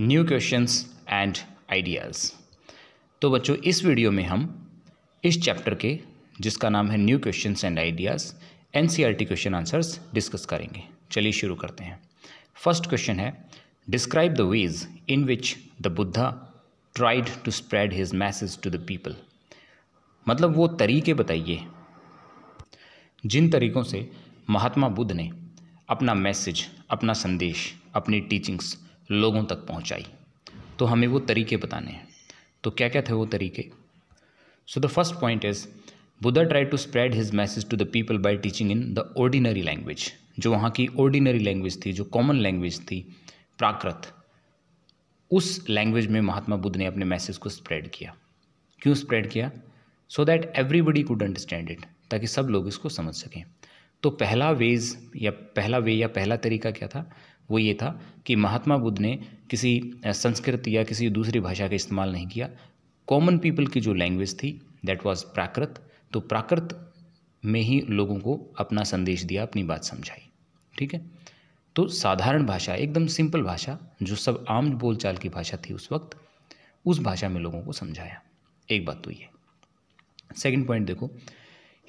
New questions and ideas तो बच्चों इस वीडियो में हम इस चैप्टर के जिसका नाम है new questions and ideas and question answers discuss करेंगे चलिए शुरू करते हैं फर्स्ट क्वेश्चन है describe the ways in which the Buddha tried to spread his message to the people मतलब वो तरीके बताइए जिन तरीक़ों से महात्मा बुद्ध ने अपना मैसेज अपना संदेश अपनी टीचिंग्स लोगों तक पहुँचाई तो हमें वो तरीके बताने हैं तो क्या क्या थे वो तरीके so the first point is Buddha try to spread his message to the people by teaching in the ordinary language जो वहाँ की ऑर्डिनरी लैंग्वेज थी जो कॉमन लैंग्वेज थी प्राकृत उस लैंग्वेज में महात्मा बुद्ध ने अपने मैसेज को स्प्रेड किया क्यों स्प्रेड किया so that everybody could understand it ताकि सब लोग इसको समझ सकें तो पहला वेज या पहला वे या पहला तरीका क्या था वो ये था कि महात्मा बुद्ध ने किसी संस्कृत या किसी दूसरी भाषा का इस्तेमाल नहीं किया कॉमन पीपल की जो लैंग्वेज थी दैट वाज प्राकृत तो प्राकृत में ही लोगों को अपना संदेश दिया अपनी बात समझाई ठीक है तो साधारण भाषा एकदम सिंपल भाषा जो सब आम बोलचाल की भाषा थी उस वक्त उस भाषा में लोगों को समझाया एक बात तो ये सेकेंड पॉइंट देखो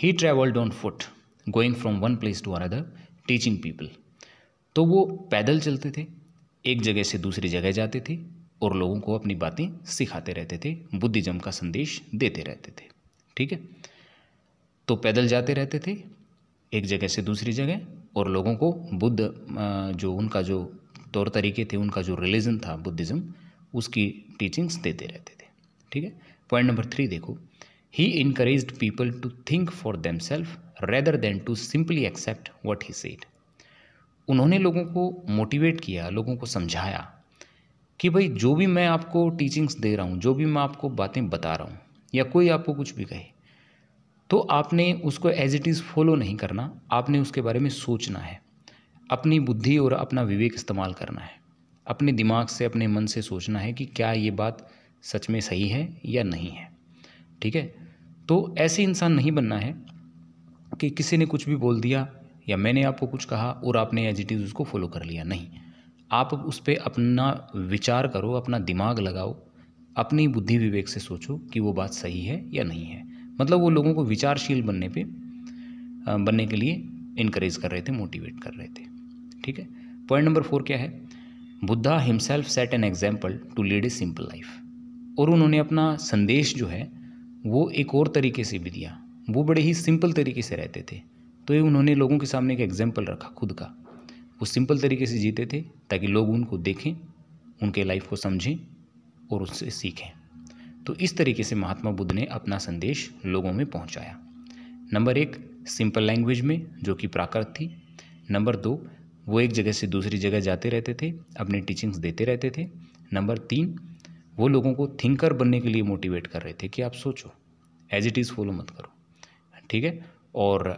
he travelled on foot going from one place to another teaching people तो वो पैदल चलते थे एक जगह से दूसरी जगह जाते थे और लोगों को अपनी बातें सिखाते रहते थे बुद्धिज़्म का संदेश देते रहते थे ठीक है तो पैदल जाते रहते थे एक जगह से दूसरी जगह और लोगों को बुद्ध जो उनका जो तौर तरीके थे उनका जो रिलीजन था बुद्धिज़्म उसकी टीचिंग्स देते रहते थे ठीक है पॉइंट नंबर थ्री देखो he encourage people to think for them self rather than to simply accept what he said उन्होंने लोगों को मोटिवेट किया लोगों को समझाया कि भाई जो भी मैं आपको टीचिंग्स दे रहा हूँ जो भी मैं आपको बातें बता रहा हूँ या कोई आपको कुछ भी कहे तो आपने उसको एज इट इज़ फॉलो नहीं करना आपने उसके बारे में सोचना है अपनी बुद्धि और अपना विवेक इस्तेमाल करना है अपने दिमाग से अपने मन से सोचना है कि क्या ये बात सच में सही है या नहीं है ठीक है तो ऐसे इंसान नहीं बनना है कि किसी ने कुछ भी बोल दिया या मैंने आपको कुछ कहा और आपने एज इट इज़ उसको फॉलो कर लिया नहीं आप उस पर अपना विचार करो अपना दिमाग लगाओ अपनी बुद्धि विवेक से सोचो कि वो बात सही है या नहीं है मतलब वो लोगों को विचारशील बनने पे बनने के लिए इनक्रेज कर रहे थे मोटिवेट कर रहे थे ठीक है पॉइंट नंबर फोर क्या है Buddha himself set an example to lead a simple life और उन्होंने अपना संदेश जो है वो एक और तरीके से भी दिया वो बड़े ही सिंपल तरीके से रहते थे तो ये उन्होंने लोगों के सामने एक एग्जाम्पल रखा खुद का वो सिंपल तरीके से जीते थे ताकि लोग उनको देखें उनके लाइफ को समझें और उससे सीखें तो इस तरीके से महात्मा बुद्ध ने अपना संदेश लोगों में पहुंचाया नंबर एक सिंपल लैंग्वेज में जो कि प्राकृत थी नंबर दो वो एक जगह से दूसरी जगह जाते रहते थे अपने टीचिंग्स देते रहते थे नंबर तीन वो लोगों को थिंकर बनने के लिए मोटिवेट कर रहे थे कि आप सोचो एज इट इज़ फॉलो मत करो ठीक है और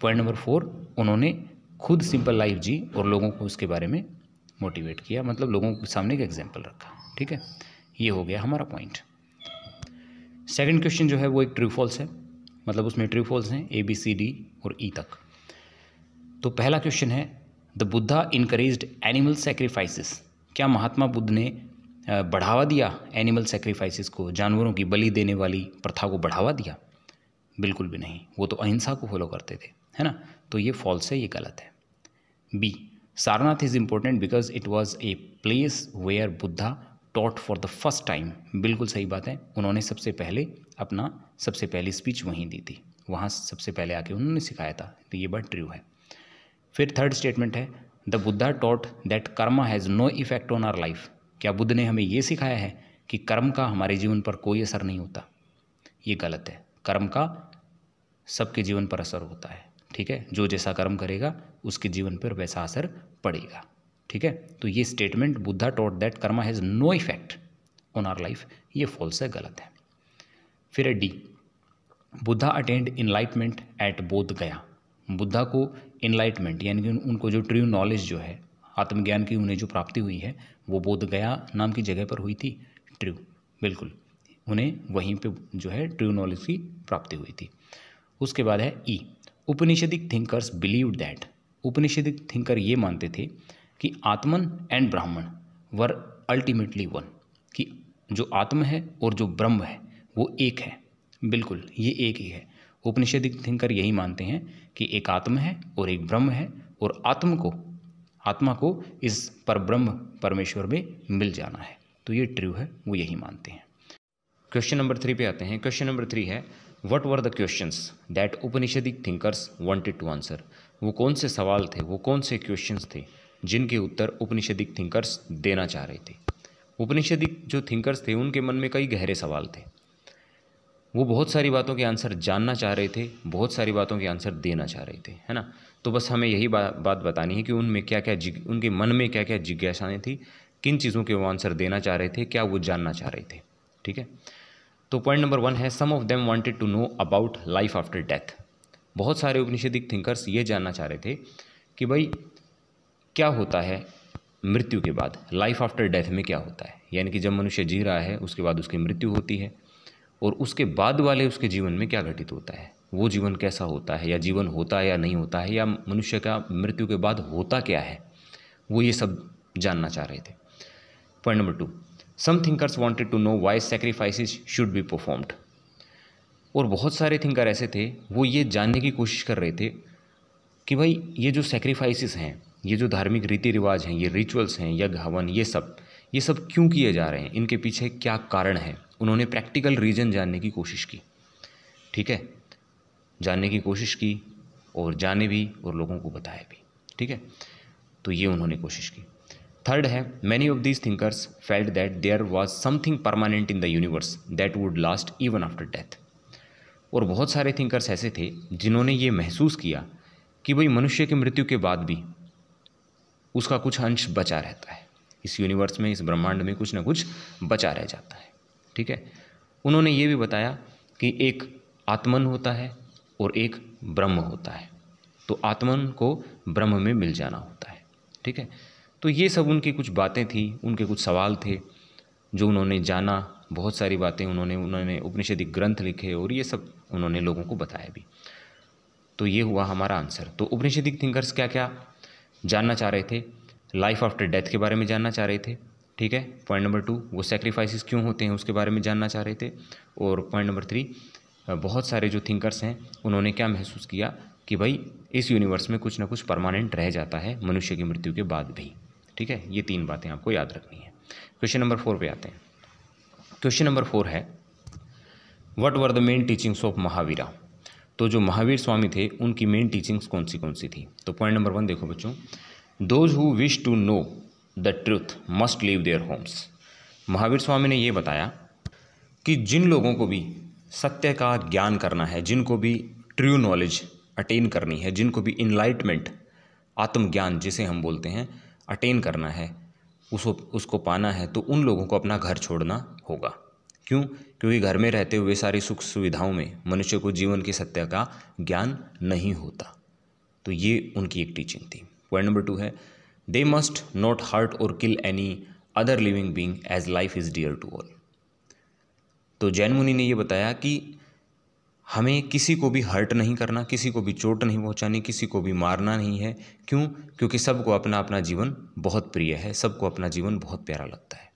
पॉइंट नंबर फोर उन्होंने खुद सिंपल लाइफ जी और लोगों को उसके बारे में मोटिवेट किया मतलब लोगों के सामने एक एग्जाम्पल रखा ठीक है ये हो गया हमारा पॉइंट सेकंड क्वेश्चन जो है वो एक ट्रू फॉल्स है मतलब उसमें ट्रू फॉल्स हैं ए बी सी डी और ई e तक तो पहला क्वेश्चन है the Buddha increase animal sacrifices क्या महात्मा बुद्ध ने बढ़ावा दिया एनिमल सेक्रीफाइसिस को जानवरों की बलि देने वाली प्रथा को बढ़ावा दिया बिल्कुल भी नहीं वो तो अहिंसा को फॉलो करते थे है ना तो ये फॉल्स है ये गलत है B Sarnath is important because it was a place where Buddha taught for the first time बिल्कुल सही बात है उन्होंने सबसे पहले अपना सबसे पहली स्पीच वहीं दी थी वहाँ सबसे पहले आके उन्होंने सिखाया था तो ये बात ट्रू है फिर थर्ड स्टेटमेंट है the Buddha taught that karma has no effect on our life क्या बुद्ध ने हमें ये सिखाया है कि कर्म का हमारे जीवन पर कोई असर नहीं होता ये गलत है कर्म का सबके जीवन पर असर होता है ठीक है जो जैसा कर्म करेगा उसके जीवन पर वैसा असर पड़ेगा ठीक है तो ये statement Buddha taught that karma has no effect on our life ये फॉल्स है गलत है फिर है D Buddha attend enlightenment at Bodh Gaya Buddha को इनलाइटमेंट यानी कि उनको जो ट्रू नॉलेज जो है आत्मज्ञान की उन्हें जो प्राप्ति हुई है वो बोध गया नाम की जगह पर हुई थी ट्रू बिल्कुल उन्हें वहीं पे जो है ट्रू नॉलेज की प्राप्ति हुई थी उसके बाद है E e. Upanishadic thinkers believe that Upanishadic thinker ये मानते थे कि आत्मन एंड ब्राह्मण वर अल्टीमेटली वन कि जो आत्म है और जो ब्रह्म है वो एक है बिल्कुल ये एक ही है उपनिषदिक थिंकर यही मानते हैं कि एक आत्म है और एक ब्रह्म है और आत्म को आत्मा को इस पर ब्रह्म परमेश्वर में मिल जाना है तो ये ट्रू है वो यही मानते हैं क्वेश्चन नंबर थ्री पे आते हैं क्वेश्चन नंबर थ्री है what were the questions that Upanishadic thinkers wanted to answer वो कौन से सवाल थे वो कौन से क्वेश्चंस थे जिनके उत्तर उपनिषदिक थिंकर्स देना चाह रहे थे उपनिषदिक जो थिंकर्स थे उनके मन में कई गहरे सवाल थे वो बहुत सारी बातों के आंसर जानना चाह रहे थे बहुत सारी बातों के आंसर देना चाह रहे थे है ना तो बस हमें यही बा, बात बतानी है कि उनमें क्या क्या जिग उनके मन में क्या क्या जिज्ञासाएँ थी किन चीज़ों के वो आंसर देना चाह रहे थे क्या वो जानना चाह रहे थे ठीक है तो पॉइंट नंबर वन है some of them wanted to know about life after death बहुत सारे उपनिषदिक थिंकर्स ये जानना चाह रहे थे कि भाई क्या होता है मृत्यु के बाद लाइफ आफ्टर डेथ में क्या होता है यानी कि जब मनुष्य जी रहा है उसके बाद उसकी मृत्यु होती है और उसके बाद वाले उसके जीवन में क्या घटित होता है वो जीवन कैसा होता है या जीवन होता है या नहीं होता है या मनुष्य का मृत्यु के बाद होता क्या है वो ये सब जानना चाह रहे थे point number two some thinkers wanted to know why sacrifice should be performed और बहुत सारे थिंकर ऐसे थे वो ये जानने की कोशिश कर रहे थे कि भाई ये जो सेक्रीफाइसिस हैं ये जो धार्मिक रीति रिवाज हैं ये रिचुअल्स हैं यज्ञ हवन ये सब ये सब क्यों किए जा रहे हैं इनके पीछे क्या कारण है उन्होंने प्रैक्टिकल रीजन जानने की कोशिश की ठीक है जानने की कोशिश की और जाने भी और लोगों को बताया भी ठीक है तो ये उन्होंने कोशिश की थर्ड है many of these thinkers felt that there was something permanent in the universe that would last even after death और बहुत सारे थिंकर्स ऐसे थे जिन्होंने ये महसूस किया कि भाई मनुष्य की मृत्यु के बाद भी उसका कुछ अंश बचा रहता है इस यूनिवर्स में इस ब्रह्मांड में कुछ ना कुछ बचा रह जाता है ठीक है उन्होंने ये भी बताया कि एक आत्मन होता है और एक ब्रह्म होता है तो आत्मन को ब्रह्म में मिल जाना होता है ठीक है तो ये सब उनकी कुछ बातें थी उनके कुछ सवाल थे जो उन्होंने जाना बहुत सारी बातें उन्होंने उन्होंने उपनिषदिक ग्रंथ लिखे और ये सब उन्होंने लोगों को बताया भी तो ये हुआ हमारा आंसर तो उपनिषदिक थिंकर्स क्या क्या जानना चाह रहे थे लाइफ आफ्टर डेथ के बारे में जानना चाह रहे थे ठीक है पॉइंट नंबर टू वो सेक्रीफाइसेस क्यों होते हैं उसके बारे में जानना चाह रहे थे और पॉइंट नंबर थ्री बहुत सारे जो थिंकर्स हैं उन्होंने क्या महसूस किया कि भाई इस यूनिवर्स में कुछ ना कुछ परमानेंट रह जाता है मनुष्य की मृत्यु के बाद भी ठीक है ये तीन बातें आपको याद रखनी है क्वेश्चन नंबर फोर पे आते हैं क्वेश्चन नंबर फोर है what were the main teachings of Mahavira तो जो महावीर स्वामी थे उनकी मेन टीचिंग्स कौन सी कौन सी थी तो पॉइंट नंबर वन देखो बच्चों those who wish to know the truth must leave their homes Mahavir Swami ने ये बताया कि जिन लोगों को भी सत्य का ज्ञान करना है जिनको भी ट्रू नॉलेज अटेन करनी है जिनको भी इनलाइटमेंट आत्मज्ञान जिसे हम बोलते हैं अटेन करना है उसको उसको पाना है तो उन लोगों को अपना घर छोड़ना होगा क्यों क्योंकि घर में रहते हुए सारी सुख सुविधाओं में मनुष्य को जीवन की सत्य का ज्ञान नहीं होता तो ये उनकी एक टीचिंग थी पॉइंट नंबर टू है दे मस्ट नॉट हर्ट और kill any other living being as life is dear to all तो जैन मुनि ने यह बताया कि हमें किसी को भी हर्ट नहीं करना किसी को भी चोट नहीं पहुंचानी किसी को भी मारना नहीं है क्यों क्योंकि सबको अपना अपना जीवन बहुत प्रिय है सबको अपना जीवन बहुत प्यारा लगता है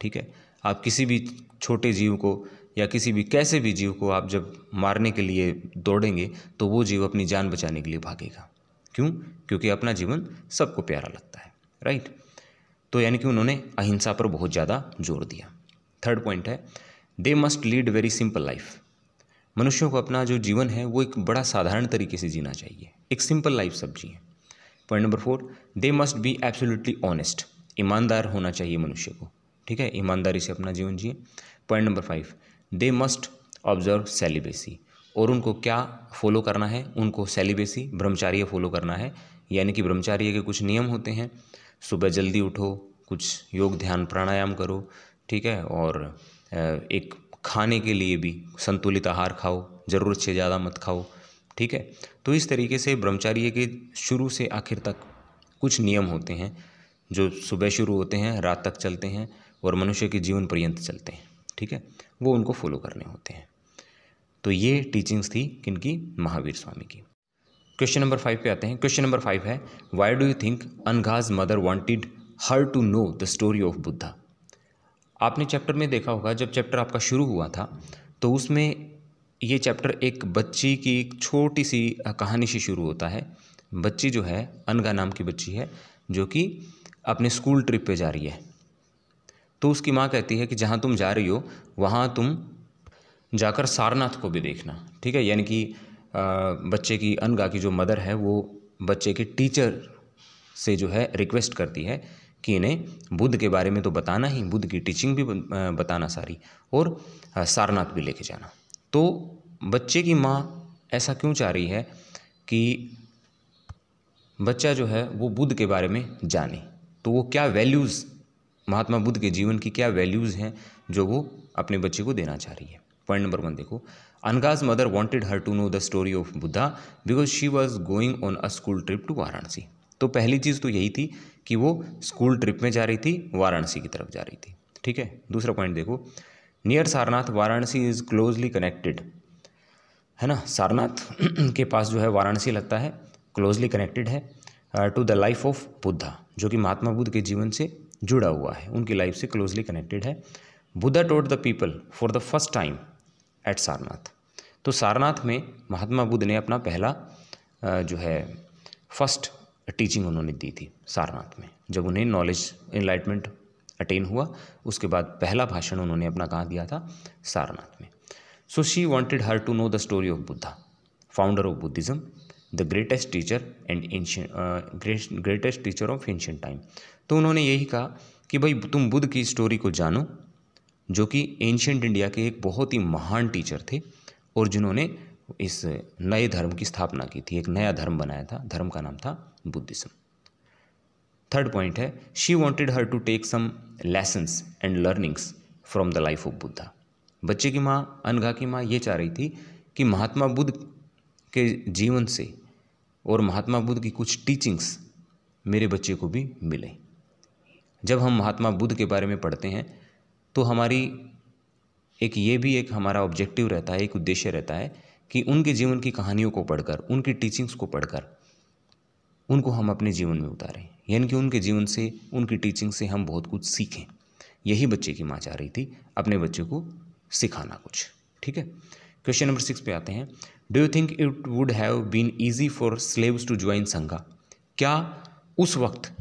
ठीक है आप किसी भी छोटे जीव को या किसी भी कैसे भी जीव को आप जब मारने के लिए दौड़ेंगे तो वो जीव अपनी जान बचाने के लिए भागेगा क्यों क्योंकि अपना जीवन सबको प्यारा लगता है राइट तो यानी कि उन्होंने अहिंसा पर बहुत ज़्यादा जोर दिया थर्ड पॉइंट है they must lead very simple life मनुष्यों को अपना जो जीवन है वो एक बड़ा साधारण तरीके से जीना चाहिए एक सिंपल लाइफ सब जिए point number four they must be absolutely honest ईमानदार होना चाहिए मनुष्य को ठीक है ईमानदारी से अपना जीवन जिए point number five they must observe celibacy और उनको क्या फॉलो करना है उनको सेलिबेसी ब्रह्मचार्य फॉलो करना है यानी कि ब्रह्मचार्य के कुछ नियम होते हैं सुबह जल्दी उठो कुछ योग ध्यान प्राणायाम करो ठीक है और एक खाने के लिए भी संतुलित आहार खाओ ज़रूरत से ज़्यादा मत खाओ ठीक है तो इस तरीके से ब्रह्मचार्य के शुरू से आखिर तक कुछ नियम होते हैं जो सुबह शुरू होते हैं रात तक चलते हैं और मनुष्य के जीवन पर्यंत चलते हैं ठीक है वो उनको फॉलो करने होते हैं तो ये टीचिंग्स थी किनकी महावीर स्वामी की क्वेश्चन नंबर फाइव पे आते हैं क्वेश्चन नंबर फाइव है why do you think Anagha's mother wanted her to know the story of Buddha आपने चैप्टर में देखा होगा जब चैप्टर आपका शुरू हुआ था तो उसमें ये चैप्टर एक बच्ची की एक छोटी सी कहानी से शुरू होता है बच्ची जो है अनगा नाम की बच्ची है जो कि अपने स्कूल ट्रिप पे जा रही है तो उसकी माँ कहती है कि जहाँ तुम जा रही हो वहाँ तुम जाकर सारनाथ को भी देखना ठीक है यानी कि बच्चे की अनगा की जो मदर है वो बच्चे के टीचर से जो है रिक्वेस्ट करती है कि इन्हें बुद्ध के बारे में तो बताना ही बुद्ध की टीचिंग भी बताना सारी और सारनाथ भी लेके जाना तो बच्चे की माँ ऐसा क्यों चाह रही है कि बच्चा जो है वो बुद्ध के बारे में जाने तो वो क्या वैल्यूज़ महात्मा बुद्ध के जीवन की क्या वैल्यूज़ हैं जो वो अपने बच्चे को देना चाह रही है पॉइंट नंबर वन देखो Anagha's mother wanted her to know the story of Buddha because she was going on a school trip to Varanasi तो पहली चीज़ तो यही थी कि वो स्कूल ट्रिप में जा रही थी वाराणसी की तरफ जा रही थी ठीक है दूसरा पॉइंट देखो near Sarnath Varanasi is closely connected है ना सारनाथ के पास जो है वाराणसी लगता है क्लोजली कनेक्टेड है to the life of Buddha जो कि महात्मा बुद्ध के जीवन से जुड़ा हुआ है उनकी लाइफ से क्लोजली कनेक्टेड है Buddha taught the people for the first time at Sarnath तो सारनाथ में महात्मा बुद्ध ने अपना पहला uh, जो है फर्स्ट टीचिंग उन्होंने दी थी सारनाथ में जब उन्हें नॉलेज इनलाइटमेंट अटेन हुआ उसके बाद पहला भाषण उन्होंने अपना कहाँ दिया था सारनाथ में so she wanted her to know the story of Buddha founder of Buddhism the greatest teacher and ancient greatest teacher of ancient time तो उन्होंने यही कहा कि भाई तुम बुद्ध की स्टोरी को जानो जो कि एंशियंट इंडिया के एक बहुत ही महान टीचर थे और जिन्होंने इस नए धर्म की स्थापना की थी एक नया धर्म बनाया था धर्म का नाम था बुद्धिज्म थर्ड पॉइंट है she wanted her to take some lessons and learnings from the life of Buddha बच्चे की माँ अनघा की माँ ये चाह रही थी कि महात्मा बुद्ध के जीवन से और महात्मा बुद्ध की कुछ टीचिंग्स मेरे बच्चे को भी मिले जब हम महात्मा बुद्ध के बारे में पढ़ते हैं तो हमारी एक ये भी एक हमारा ऑब्जेक्टिव रहता है एक उद्देश्य रहता है कि उनके जीवन की कहानियों को पढ़कर उनकी टीचिंग्स को पढ़कर उनको हम अपने जीवन में उतारें यानी कि उनके जीवन से उनकी टीचिंग से हम बहुत कुछ सीखें यही बच्चे की माँ चाह रही थी अपने बच्चे को सिखाना कुछ ठीक है क्वेश्चन नंबर सिक्स पे आते हैं do you think it would have been easy for slaves to join Sangha क्या उस वक्त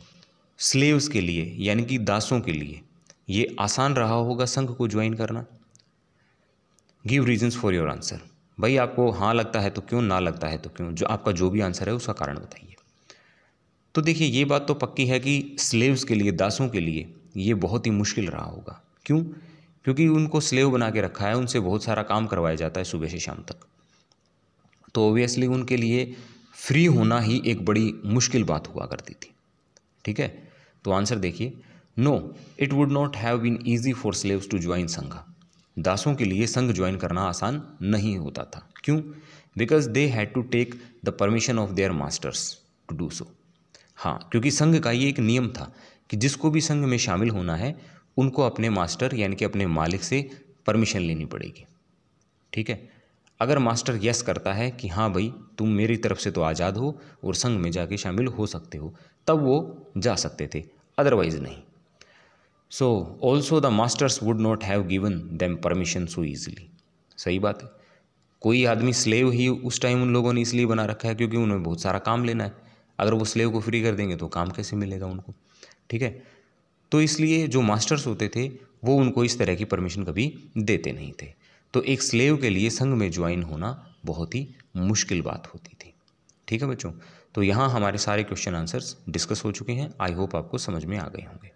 स्लेव्स के लिए यानी कि दासों के लिए ये आसान रहा होगा संघ को ज्वाइन करना give reasons for your answer भाई आपको हाँ लगता है तो क्यों ना लगता है तो क्यों जो आपका जो भी आंसर है उसका कारण बताइए तो देखिए ये बात तो पक्की है कि स्लेव्स के लिए दासों के लिए ये बहुत ही मुश्किल रहा होगा क्यों क्योंकि उनको स्लेव बना के रखा है उनसे बहुत सारा काम करवाया जाता है सुबह से शाम तक तो ओबियसली उनके लिए फ्री होना ही एक बड़ी मुश्किल बात हुआ करती थी ठीक है तो आंसर देखिए no it would not have been easy for slaves to join Sangha दासों के लिए संघ ज्वाइन करना आसान नहीं होता था क्यों because they had to take the permission of their masters to do so हाँ क्योंकि संघ का ये एक नियम था कि जिसको भी संघ में शामिल होना है उनको अपने मास्टर यानी कि अपने मालिक से परमिशन लेनी पड़ेगी ठीक है अगर मास्टर यस करता है कि हाँ भाई तुम मेरी तरफ से तो आज़ाद हो और संघ में जाके शामिल हो सकते हो तब वो जा सकते थे अदरवाइज़ नहीं so also the masters would not have given them permission so easily सही बात है कोई आदमी स्लेव ही उस टाइम उन लोगों ने इसलिए बना रखा है क्योंकि उन्हें बहुत सारा काम लेना है अगर वो स्लेव को फ्री कर देंगे तो काम कैसे मिलेगा उनको ठीक है तो इसलिए जो मास्टर्स होते थे वो उनको इस तरह की परमिशन कभी देते नहीं थे तो एक स्लेव के लिए संघ में ज्वाइन होना बहुत ही मुश्किल बात होती थी ठीक है बच्चों तो यहाँ हमारे सारे क्वेश्चन आंसर्स डिस्कस हो चुके हैं आई होप आपको समझ में आ गए होंगे